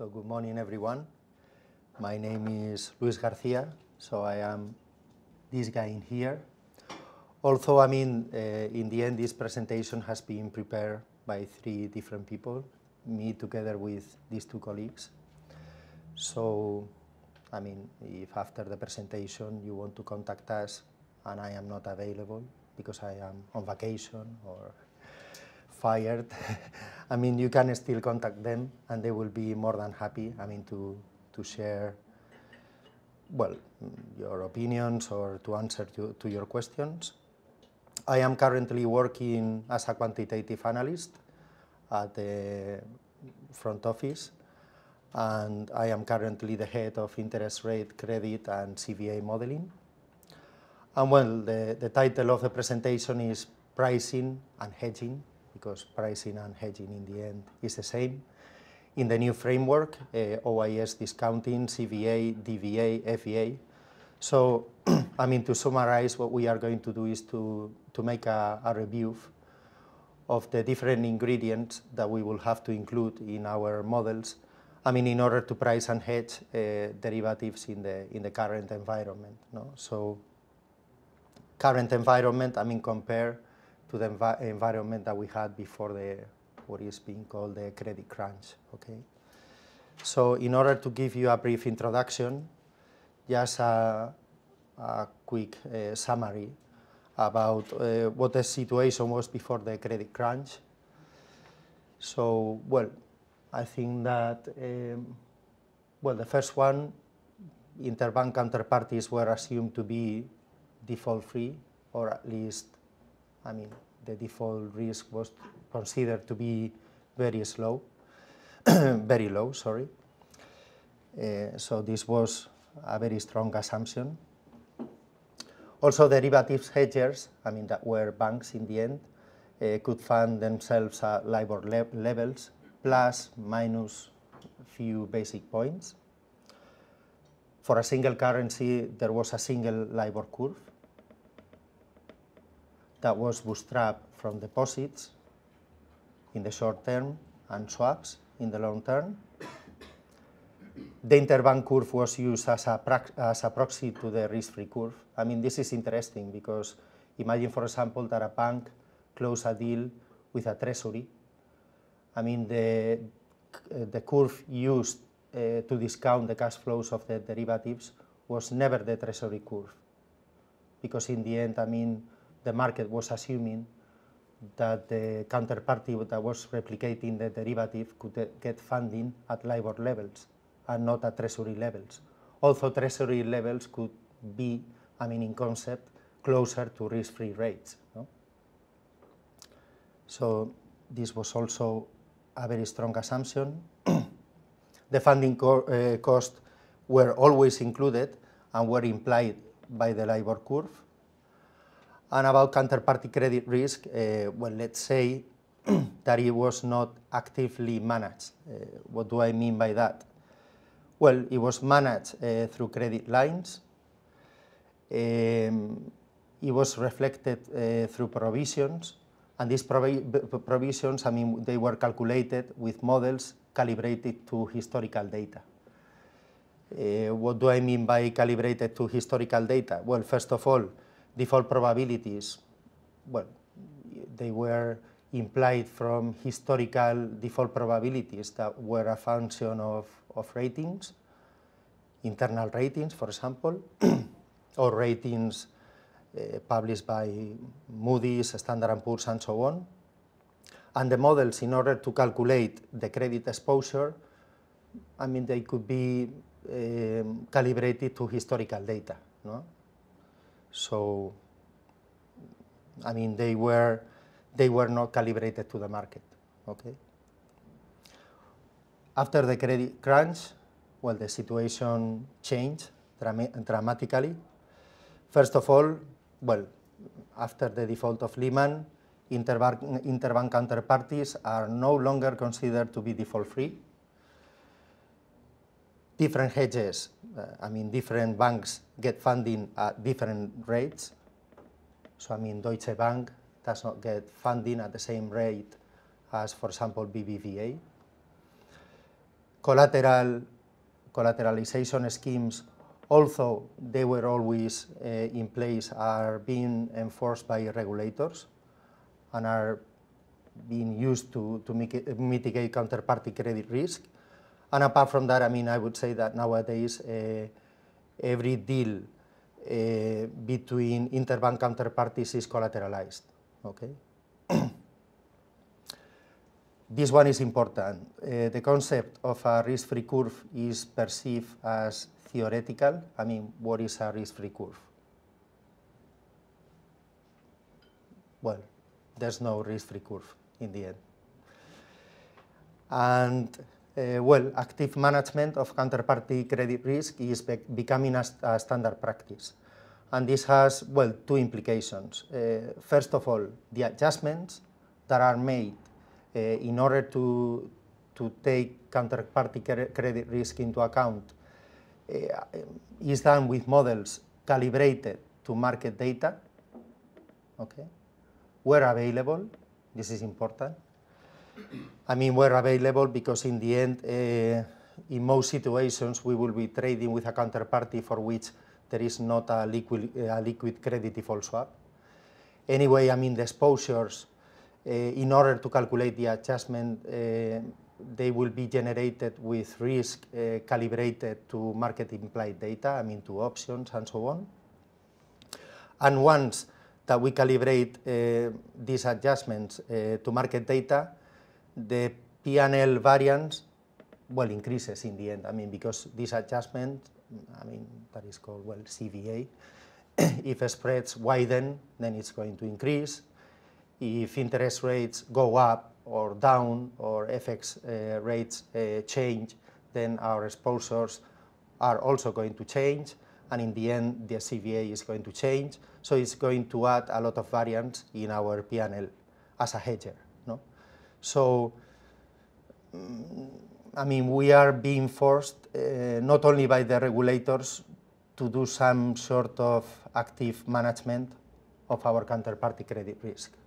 So good morning, everyone. My name is Luis Garcia. So I am this guy in here. Although, I mean, uh, in the end, this presentation has been prepared by three different people, me together with these two colleagues. So, I mean, if after the presentation you want to contact us and I am not available because I am on vacation or fired, I mean, you can still contact them and they will be more than happy, I mean, to, to share, well, your opinions or to answer to, to your questions. I am currently working as a quantitative analyst at the front office and I am currently the head of interest rate, credit and CVA modeling. And well, the, the title of the presentation is Pricing and Hedging because pricing and hedging in the end is the same. In the new framework, uh, OIS discounting, CVA, DVA, FVA. So, I mean, to summarize, what we are going to do is to, to make a, a review of the different ingredients that we will have to include in our models, I mean, in order to price and hedge uh, derivatives in the, in the current environment. No? So current environment, I mean, compare to the env environment that we had before the what is being called the credit crunch. Okay. So in order to give you a brief introduction, just a, a quick uh, summary about uh, what the situation was before the credit crunch. So, well, I think that, um, well, the first one, interbank counterparties were assumed to be default-free, or at least I mean, the default risk was considered to be very slow, very low, sorry. Uh, so this was a very strong assumption. Also derivatives hedgers, I mean, that were banks in the end, uh, could fund themselves at LIBOR le levels plus minus few basic points. For a single currency, there was a single LIBOR curve that was bootstrapped from deposits in the short term and swaps in the long term. The interbank curve was used as a, as a proxy to the risk-free curve. I mean, this is interesting because imagine, for example, that a bank close a deal with a treasury. I mean, the, the curve used uh, to discount the cash flows of the derivatives was never the treasury curve because in the end, I mean, the market was assuming that the counterparty that was replicating the derivative could get funding at LIBOR levels and not at treasury levels. Also, treasury levels could be, I mean, in concept, closer to risk-free rates. No? So this was also a very strong assumption. the funding co uh, cost were always included and were implied by the LIBOR curve. And about counterparty credit risk, uh, well, let's say that it was not actively managed. Uh, what do I mean by that? Well, it was managed uh, through credit lines. Um, it was reflected uh, through provisions. And these provi provisions, I mean, they were calculated with models calibrated to historical data. Uh, what do I mean by calibrated to historical data? Well, first of all, default probabilities, well, they were implied from historical default probabilities that were a function of, of ratings, internal ratings, for example, or ratings uh, published by Moody's, Standard & Poor's, and so on. And the models, in order to calculate the credit exposure, I mean, they could be um, calibrated to historical data. No? So, I mean, they were, they were not calibrated to the market, okay? After the credit crunch, well, the situation changed dramatically. First of all, well, after the default of Lehman, interbank, interbank counterparties are no longer considered to be default-free different hedges, uh, I mean different banks get funding at different rates. So I mean Deutsche Bank does not get funding at the same rate as for example BBVA. Collateral, collateralization schemes, although they were always uh, in place, are being enforced by regulators and are being used to, to mitigate counterparty credit risk. And apart from that, I mean, I would say that nowadays uh, every deal uh, between interbank counterparties is collateralized. Okay. this one is important. Uh, the concept of a risk-free curve is perceived as theoretical. I mean, what is a risk-free curve? Well, there's no risk-free curve in the end. And uh, well, active management of counterparty credit risk is be becoming a, st a, standard practice. And this has, well, two implications. Uh, first of all, the adjustments that are made uh, in order to, to take counterparty cre credit risk into account is done with models calibrated to market data, okay, where available, this is important, I mean, were available because in the end, eh, in most situations, we will be trading with a counterparty for which there is not a liquid, a liquid credit default swap. Anyway, I mean, the exposures, eh, in order to calculate the adjustment, eh, they will be generated with risk calibrated to market implied data, I mean, to options and so on. And once that we calibrate these adjustments to market data, the PNL variance, well, increases in the end. I mean, because this adjustment, I mean, that is called, well, CVA. if spreads widen, then it's going to increase. If interest rates go up or down or FX uh, rates uh, change, then our exposures are also going to change. And in the end, the CVA is going to change. So it's going to add a lot of variance in our PNL as a hedger. So, mm, I mean, we are being forced uh, not only by the regulators to do some sort of active management of our counterparty credit risk,